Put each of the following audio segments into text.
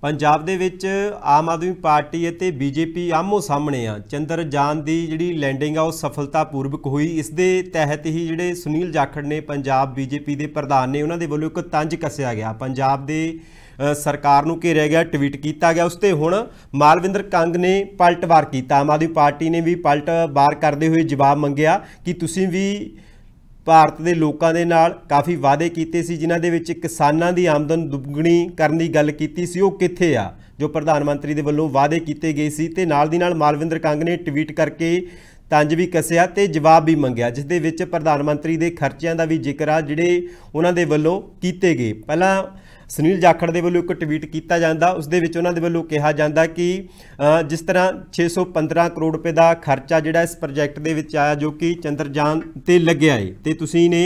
ਪੰਜਾਬ ਦੇ ਵਿੱਚ ਆਮ ਆਦਮੀ ਪਾਰਟੀ ਅਤੇ ਬੀਜੇਪੀ ਆਮੋ ਸਾਹਮਣੇ ਆ ਚੰਦਰਜਾਨ ਦੀ ਜਿਹੜੀ ਲੈਂਡਿੰਗ ਆ ਉਹ ਸਫਲਤਾਪੂਰਵਕ ਹੋਈ ਇਸ ਦੇ ਤਹਿਤ ਹੀ ਜਿਹੜੇ ਸੁਨੀਲ ਜਾਖੜ ਨੇ ਪੰਜਾਬ ਬੀਜੇਪੀ ਦੇ ਪ੍ਰਧਾਨ ਨੇ ਉਹਨਾਂ ਦੇ ਵੱਲੋਂ ਇੱਕ ਤੰਜ ਕੱਸਿਆ ਗਿਆ ਪੰਜਾਬ ਦੇ ਸਰਕਾਰ ਨੂੰ ਘੇਰਿਆ ਗਿਆ ਟਵੀਟ ਕੀਤਾ ਗਿਆ ਉਸ ਤੇ ਹੁਣ ਮਾਲਵਿੰਦਰ ਕੰਗ ਨੇ ਪਲਟਵਾਰ ਕੀਤਾ ਆਮ ਆਦਮੀ ਪਾਰਟੀ ਨੇ ਵੀ ਪਲਟਵਾਰ ਕਰਦੇ ਹੋਏ ਜਵਾਬ ਮੰਗਿਆ ਕਿ ਤੁਸੀਂ ਵੀ ਭਾਰਤ ਦੇ ਲੋਕਾਂ ਦੇ ਨਾਲ ਕਾਫੀ ਵਾਅਦੇ ਕੀਤੇ ਸੀ ਜਿਨ੍ਹਾਂ ਦੇ ਵਿੱਚ ਕਿਸਾਨਾਂ ਦੀ ਆਮਦਨ ਦੁੱਗਣੀ ਕਰਨ ਦੀ ਗੱਲ ਕੀਤੀ ਸੀ ਉਹ ਕਿੱਥੇ ਆ ਜੋ ਪ੍ਰਧਾਨ ਮੰਤਰੀ ਦੇ ਵੱਲੋਂ ਵਾਅਦੇ ਕੀਤੇ ਗਏ ਸੀ ਤੇ ਨਾਲ ਦੀ ਨਾਲ ਮਾਲਵਿੰਦਰ ਕੰਗ ਨੇ ਟਵੀਟ ਕਰਕੇ ਤੰਜ ਵੀ ਕਸਿਆ ਤੇ ਜਵਾਬ ਵੀ ਮੰਗਿਆ ਜਿਸ ਦੇ ਵਿੱਚ ਪ੍ਰਧਾਨ ਮੰਤਰੀ ਦੇ ਖਰਚਿਆਂ ਦਾ ਵੀ ਜ਼ਿਕਰ ਆ ਜਿਹੜੇ ਉਹਨਾਂ ਦੇ ਵੱਲੋਂ ਕੀਤੇ ਗਏ ਪਹਿਲਾਂ ਸੁਨੀਲ ਜਾਖੜ ਦੇ ਵੱਲੋਂ ਇੱਕ ਟਵੀਟ ਕੀਤਾ ਜਾਂਦਾ ਉਸ ਦੇ ਵਿੱਚ ਉਹਨਾਂ ਦੇ ਵੱਲੋਂ ਕਿਹਾ ਜਾਂਦਾ ਕਿ ਜਿਸ ਤਰ੍ਹਾਂ 615 ਕਰੋੜ ਰੁਪਏ ਦਾ ਖਰਚਾ ਜਿਹੜਾ ਇਸ ਪ੍ਰੋਜੈਕਟ ਦੇ ਵਿੱਚ ਆਇਆ ਜੋ ਕਿ ਚੰਦਰਜਾਨ ਤੇ ਲੱਗਿਆ ਏ ਤੇ ਤੁਸੀਂ ਨੇ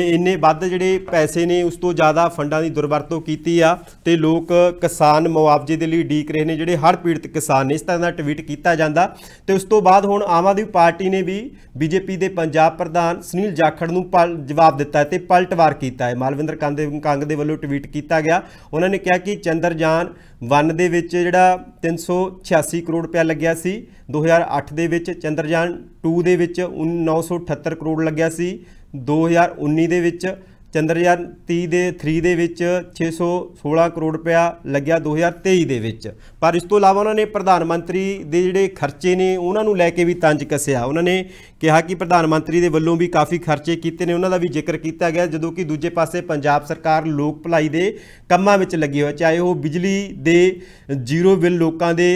ਇੰਨੇ ਵੱਧ ਜਿਹੜੇ ਪੈਸੇ ਨੇ ਉਸ ਤੋਂ ਜ਼ਿਆਦਾ ਫੰਡਾਂ ਦੀ ਦੁਰਵਰਤੋਂ ਕੀਤੀ ਆ ਤੇ ਲੋਕ ਕਿਸਾਨ ਮੁਆਵਜ਼ੇ ਦੇ ਲਈ ਡੀਕ ਰਹੇ ਨੇ ਜਿਹੜੇ ਹਰ ਪੀੜਤ ਕਿਸਾਨ ਨੇ ਇਸ ਤਰ੍ਹਾਂ ਦਾ ਟਵੀਟ ਕੀਤਾ ਜਾਂਦਾ ਤੇ ਉਸ ਤੋਂ ਬਾਅਦ ਹੁਣ ਆਮ ਆਦਮੀ ਪਾਰਟੀ ਨੇ ਵੀ ਬੀਜੇਪੀ ਦੇ ਪੰਜਾਬ ਪ੍ਰਧਾਨ ਸੁਨੀਲ ਜਾਖੜ ਨੂੰ ਜਵਾਬ ਦਿੱਤਾ ਤੇ ਪਲਟਵਾਰ ਕੀਤਾ ਹੈ ਮਾਲਵਿੰਦਰ ਕੰਗ ਦੇ ਵੱਲੋਂ ਟਵੀਟ ਕੀਤਾ ਕੀਤਾ ਗਿਆ ਉਹਨਾਂ ਨੇ ਕਿਹਾ ਕਿ ਚੰਦਰਯਾਨ 1 ਦੇ ਵਿੱਚ ਜਿਹੜਾ 386 ਕਰੋੜ ਰੁਪਏ ਲੱਗਿਆ ਸੀ 2008 ਦੇ ਵਿੱਚ ਚੰਦਰਯਾਨ 2 ਦੇ ਵਿੱਚ 978 ਕਰੋੜ ਲੱਗਿਆ ਸੀ 2019 ਦੇ ਵਿੱਚ ਚੰਦਰਯਾਨ 3 ਦੇ 3 ਦੇ ਵਿੱਚ 616 ਕਰੋੜ ਰੁਪਇਆ ਲੱਗਿਆ 2023 ਦੇ ਵਿੱਚ ਪਰ ਇਸ ਤੋਂ ਇਲਾਵਾ ਉਹਨਾਂ ਨੇ ਪ੍ਰਧਾਨ ਮੰਤਰੀ ਦੇ ਜਿਹੜੇ ਖਰਚੇ ਨੇ ਉਹਨਾਂ ਨੂੰ ਲੈ ਕੇ ਵੀ ਤੰਜ ਕੱਸਿਆ ਉਹਨਾਂ ਨੇ ਕਿਹਾ ਕਿ ਪ੍ਰਧਾਨ ਮੰਤਰੀ ਦੇ ਵੱਲੋਂ ਵੀ ਕਾਫੀ ਖਰਚੇ ਕੀਤੇ ਨੇ ਉਹਨਾਂ ਦਾ ਵੀ ਜ਼ਿਕਰ ਕੀਤਾ ਗਿਆ ਜਦੋਂ ਕਿ ਦੂਜੇ ਪਾਸੇ ਪੰਜਾਬ ਸਰਕਾਰ ਲੋਕ ਭਲਾਈ ਦੇ ਕੰਮਾਂ ਵਿੱਚ ਲੱਗੀ ਹੋਈ ਚਾਹੇ ਉਹ ਬਿਜਲੀ ਦੇ ਜ਼ੀਰੋ ਬਿੱਲ ਲੋਕਾਂ ਦੇ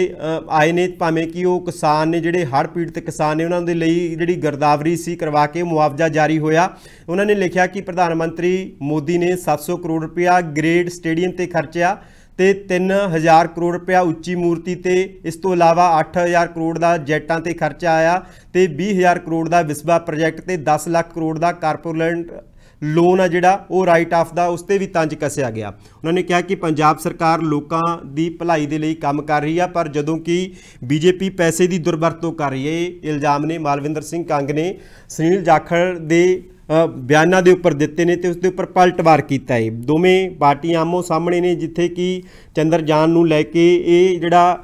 ਆਏ ਨੇ ਭਾਵੇਂ ਕਿ ਉਹ ਕਿਸਾਨ ਨੇ ਜਿਹੜੇ ਹੜ੍ਹ ਪੀੜਤ ਕਿਸਾਨ ਨੇ ਉਹਨਾਂ ਦੇ ਲਈ ਜਿਹੜੀ ਗਰਦਾਵਰੀ ਸੀ ਕਰਵਾ ਕੇ ਮੁਆਵਜ਼ਾ ਜਾਰੀ ਹੋਇਆ ਉਹਨਾਂ ਨੇ ਲਿਖਿਆ ਕਿ ਪ੍ਰਧਾਨ ਮੰਤਰੀ ਮੰਤਰੀ ਮੋਦੀ ਨੇ 700 ਕਰੋੜ ਰੁਪਏ ਗ੍ਰੇਡ ਸਟੇਡੀਅਮ ਤੇ ਖਰਚਿਆ ਤੇ 3000 ਕਰੋੜ ਰੁਪਏ ਉੱਚੀ ਮੂਰਤੀ ਤੇ ਇਸ ਤੋਂ ਇਲਾਵਾ 8000 ਕਰੋੜ ਦਾ ਜੈਟਾਂ ਤੇ ਖਰਚਾ ਆਇਆ ਤੇ 20000 ਕਰੋੜ ਦਾ ਵਿਸਵਾ ਪ੍ਰੋਜੈਕਟ ਤੇ 10 ਲੱਖ ਕਰੋੜ ਦਾ ਕਾਰਪੋਰੇਟ ਲੋਨ ਆ ਜਿਹੜਾ ਉਹ ਰਾਈਟ ਆਫ ਦਾ ਉਸ ਤੇ ਵੀ ਤੰਜ ਕਸਿਆ ਗਿਆ ਉਹਨਾਂ ਨੇ ਕਿਹਾ ਕਿ ਪੰਜਾਬ ਸਰਕਾਰ ਲੋਕਾਂ ਦੀ ਭਲਾਈ ਦੇ ਲਈ ਕੰਮ ਕਰ ਰਹੀ ਆ ਪਰ ਜਦੋਂ ਕਿ ਬੀਜੇਪੀ ਪੈਸੇ ਦੀ ਦੁਰਵਰਤੋਂ ਕਰ ਰਹੀ ਹੈ ਇਲਜ਼ਾਮ ਨੇ ਮਾਲਵਿੰਦਰ ਸਿੰਘ ਕੰਗ ਨੇ ਸੁਨੀਲ ਜਾਖੜ ਦੇ ਬਿਆਨਾਂ ਦੇ ਉੱਪਰ ਦਿੱਤੇ ਨੇ ਤੇ ਉਸ ਦੇ ਉੱਪਰ ਪਲਟਵਾਰ ਕੀਤਾ ਹੈ ਦੋਵੇਂ ਪਾਰਟੀਆਂ ਆਮੋ ਸਾਹਮਣੇ ਨੇ ਜਿੱਥੇ ਕਿ ਚੰਦਰਜਾਨ ਨੂੰ ਲੈ ਕੇ ਇਹ ਜਿਹੜਾ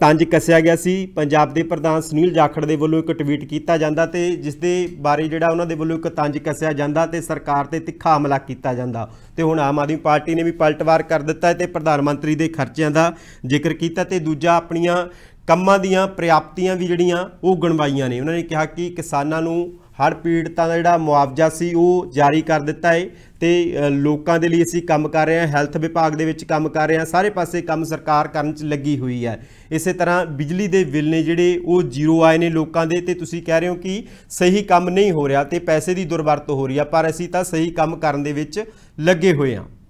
ਤੰਜ ਕੱਸਿਆ ਗਿਆ ਸੀ ਪੰਜਾਬ ਦੇ ਪ੍ਰਧਾਨ ਸੁਨੀਲ ਜਾਖੜ ਦੇ ਵੱਲੋਂ ਇੱਕ ਟਵੀਟ ਕੀਤਾ ਜਾਂਦਾ ਤੇ ਜਿਸ ਦੇ ਬਾਰੇ ਜਿਹੜਾ ਉਹਨਾਂ ਦੇ ਵੱਲੋਂ ਇੱਕ ਤੰਜ ਕੱਸਿਆ ਜਾਂਦਾ ਤੇ ਸਰਕਾਰ ਤੇ ਤਿੱਖਾ ਹਮਲਾ ਕੀਤਾ ਜਾਂਦਾ ਤੇ ਹੁਣ ਆਮ ਆਦਮੀ ਪਾਰਟੀ ਨੇ ਵੀ ਪਲਟਵਾਰ ਕਰ ਦਿੱਤਾ ਤੇ ਪ੍ਰਧਾਨ ਮੰਤਰੀ ਦੇ ਖਰਚਿਆਂ ਦਾ ਜ਼ਿਕਰ ਕੀਤਾ ਤੇ ਦੂਜਾ ਆਪਣੀਆਂ ਕੰਮਾਂ ਦੀਆਂ ਪ੍ਰਾਪਤੀਆਂ ਵੀ ਜਿਹੜੀਆਂ ਉਹ ਗਣਵਾਈਆਂ ਨੇ ਉਹਨਾਂ ਨੇ ਕਿਹਾ ਕਿ ਕਿਸਾਨਾਂ ਨੂੰ ਹੜ ਪੀੜਤਾਂ ਦਾ ਜਿਹੜਾ ਮੁਆਵਜ਼ਾ ਸੀ ਉਹ ਜਾਰੀ ਕਰ ਦਿੱਤਾ ਹੈ ਤੇ ਲੋਕਾਂ ਦੇ ਲਈ ਅਸੀਂ ਕੰਮ ਕਰ ਰਹੇ ਹਾਂ ਹੈਲਥ ਵਿਭਾਗ ਦੇ ਵਿੱਚ ਕੰਮ ਕਰ ਰਹੇ ਹਾਂ ਸਾਰੇ ਪਾਸੇ ਕੰਮ ਸਰਕਾਰ ਕਰਨ 'ਚ ਲੱਗੀ ਹੋਈ ਹੈ ਇਸੇ ਤਰ੍ਹਾਂ ਬਿਜਲੀ ਦੇ ਬਿੱਲ ਨੇ ਜਿਹੜੇ ਉਹ ਜ਼ੀਰੋ ਆਏ ਨੇ ਲੋਕਾਂ ਦੇ ਤੇ ਤੁਸੀਂ ਕਹਿ ਰਹੇ ਹੋ ਕਿ ਸਹੀ ਕੰਮ ਨਹੀਂ ਹੋ ਰਿਹਾ ਤੇ ਪੈਸੇ ਦੀ ਦੁਰਵਰਤੋਂ ਹੋ ਰਹੀ ਆ ਪਰ ਅਸੀਂ ਤਾਂ ਸਹੀ ਕੰਮ ਕਰਨ ਦੇ ਵਿੱਚ ਲੱਗੇ ਹੋਏ ਹਾਂ